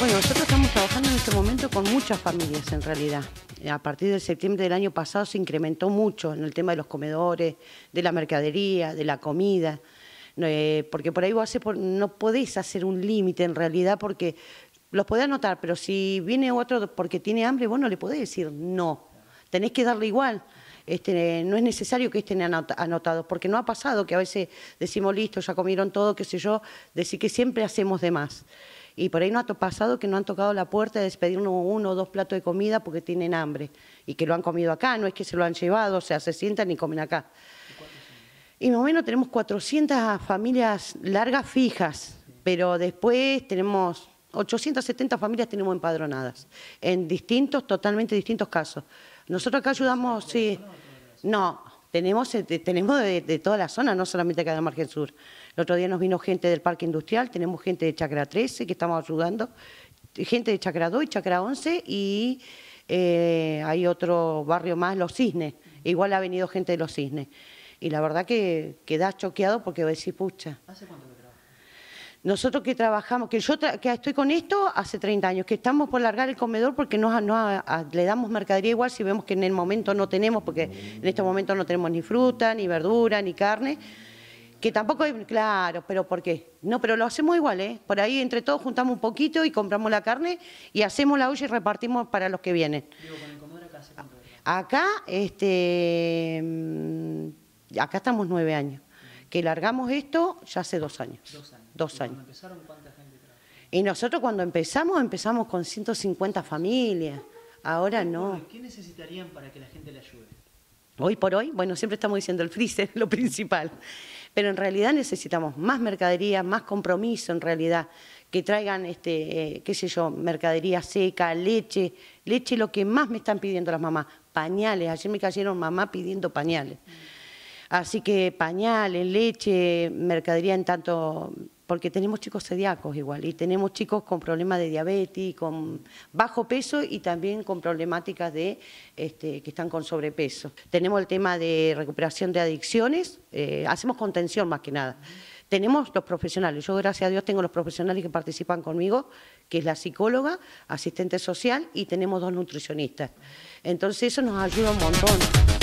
Bueno, nosotros estamos trabajando en este momento con muchas familias en realidad. A partir de septiembre del año pasado se incrementó mucho en el tema de los comedores, de la mercadería, de la comida, eh, porque por ahí vos no podés hacer un límite en realidad porque los podés anotar, pero si viene otro porque tiene hambre, vos no le podés decir no, tenés que darle igual. Este, no es necesario que estén anotados, porque no ha pasado que a veces decimos listo, ya comieron todo, qué sé yo, decir que siempre hacemos de más. Y por ahí no ha pasado que no han tocado la puerta de despedir uno, o dos platos de comida porque tienen hambre y que lo han comido acá, no es que se lo han llevado, o sea, se sientan y comen acá. Y más o menos tenemos 400 familias largas fijas, pero después tenemos 870 familias tenemos empadronadas, en distintos, totalmente distintos casos. Nosotros acá ayudamos, sí, no, tenemos, eh, tenemos de, toda la zona, no solamente acá de Margen Sur. El otro día nos vino gente del Parque Industrial, tenemos gente de Chacra 13 que estamos ayudando, gente de Chacra 2 y Chacra 11 y eh, hay otro barrio más, Los Cisnes. Igual ha venido gente de Los Cisnes. Y la verdad que quedás choqueado porque decís, pucha. ¿Hace cuánto que nosotros que trabajamos, que yo que estoy con esto hace 30 años, que estamos por largar el comedor porque no, le damos mercadería igual si vemos que en el momento no tenemos, porque en este momento no tenemos ni fruta, ni verdura, ni carne, que tampoco es... claro, pero ¿por qué? No, pero lo hacemos igual, ¿eh? Por ahí entre todos juntamos un poquito y compramos la carne y hacemos la olla y repartimos para los que vienen. acá, este, mm, acá estamos nueve años, que largamos esto ya hace dos años. Dos años dos años. y nosotros cuando empezamos, empezamos con 150 familias. Ahora no. ¿Qué necesitarían para que la gente le ayude? Hoy por hoy, bueno, siempre estamos diciendo el freezer, lo principal. Pero en realidad necesitamos más mercadería, más compromiso en realidad que traigan, este, eh, qué sé yo, mercadería seca, leche, leche lo que más me están pidiendo las mamás, pañales, ayer me cayeron mamá pidiendo pañales. Mm. Así que pañales, leche, mercadería en tanto porque tenemos chicos sedíacos igual y tenemos chicos con problemas de diabetes, con bajo peso y también con problemáticas de este, que están con sobrepeso. Tenemos el tema de recuperación de adicciones, eh, hacemos contención más que nada. Tenemos los profesionales, yo gracias a Dios tengo los profesionales que participan conmigo, que es la psicóloga, asistente social y tenemos dos nutricionistas. Entonces eso nos ayuda un montón.